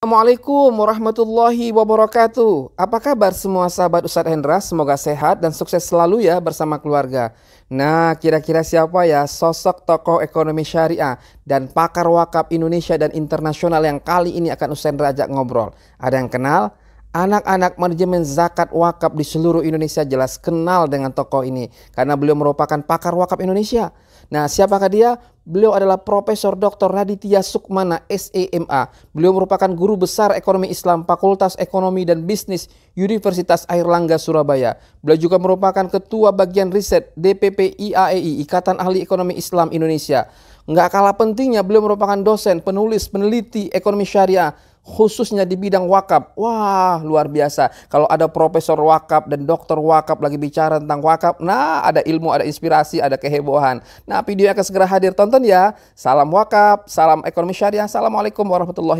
Assalamualaikum warahmatullahi wabarakatuh. Apa kabar semua sahabat Ustadz Hendra? Semoga sehat dan sukses selalu ya bersama keluarga. Nah, kira-kira siapa ya sosok tokoh ekonomi syariah dan pakar wakaf Indonesia dan internasional yang kali ini akan Ustadz Hendra ajak ngobrol? Ada yang kenal? Anak-anak manajemen zakat wakaf di seluruh Indonesia jelas kenal dengan tokoh ini karena beliau merupakan pakar wakaf Indonesia. Nah, siapakah dia? Beliau adalah Profesor Dr. Raditya Sukmana, SEMA. Beliau merupakan guru besar ekonomi Islam Fakultas Ekonomi dan Bisnis Universitas Airlangga Surabaya. Beliau juga merupakan ketua bagian riset DPP IAEI, Ikatan Ahli Ekonomi Islam Indonesia. Nggak kalah pentingnya beliau merupakan dosen, penulis, peneliti ekonomi syariah khususnya di bidang wakaf. Wah, luar biasa. Kalau ada profesor wakaf dan dokter wakaf lagi bicara tentang wakaf, nah ada ilmu, ada inspirasi, ada kehebohan. Nah, video akan segera hadir tonton ya. Salam wakaf, salam ekonomi syariah. Assalamualaikum warahmatullahi